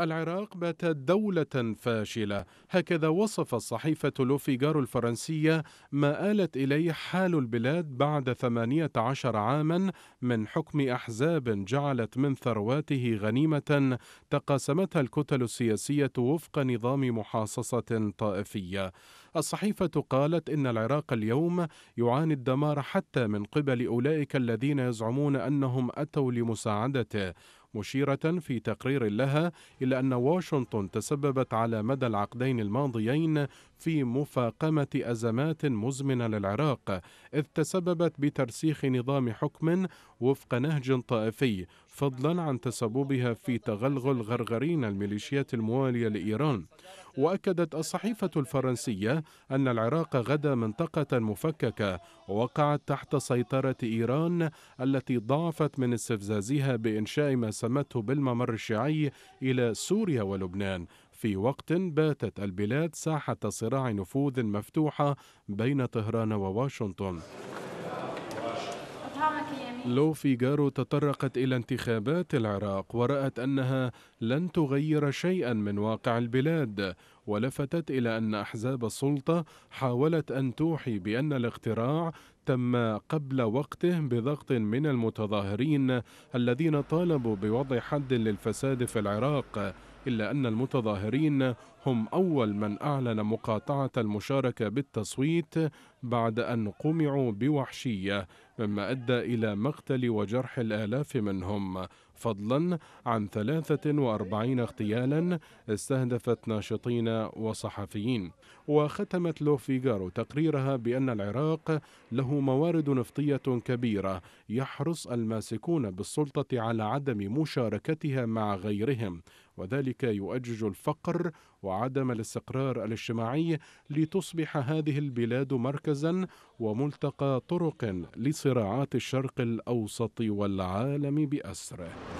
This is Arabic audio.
العراق بات دولة فاشلة هكذا وصف صحيفة لوفيغار الفرنسية ما آلت إليه حال البلاد بعد 18 عاما من حكم أحزاب جعلت من ثرواته غنيمة تقاسمتها الكتل السياسية وفق نظام محاصصة طائفية الصحيفة قالت إن العراق اليوم يعاني الدمار حتى من قبل أولئك الذين يزعمون أنهم أتوا لمساعدته مشيرة في تقرير لها إلى أن واشنطن تسببت على مدى العقدين الماضيين في مفاقمة أزمات مزمنة للعراق إذ تسببت بترسيخ نظام حكم وفق نهج طائفي فضلا عن تسببها في تغلغل غرغرين الميليشيات الموالية لإيران وأكدت الصحيفة الفرنسية أن العراق غدا منطقة مفككة وقعت تحت سيطرة إيران التي ضعفت من استفزازها بإنشاء ما سمته بالممر الشيعي إلى سوريا ولبنان في وقت باتت البلاد ساحة صراع نفوذ مفتوحة بين طهران وواشنطن لو جارو تطرقت إلى انتخابات العراق ورأت أنها لن تغير شيئا من واقع البلاد ولفتت إلى أن أحزاب السلطة حاولت أن توحي بأن الاقتراع تم قبل وقته بضغط من المتظاهرين الذين طالبوا بوضع حد للفساد في العراق إلا أن المتظاهرين هم أول من أعلن مقاطعة المشاركة بالتصويت بعد أن قمعوا بوحشية مما أدى إلى مقتل وجرح الآلاف منهم فضلا عن 43 اغتيالا استهدفت ناشطين وصحفيين وختمت لو تقريرها بأن العراق له موارد نفطية كبيرة يحرص الماسكون بالسلطة على عدم مشاركتها مع غيرهم وذلك يؤجج الفقر وعدم الاستقرار الاجتماعي لتصبح هذه البلاد مركزا وملتقى طرق لصراعات الشرق الاوسط والعالم باسره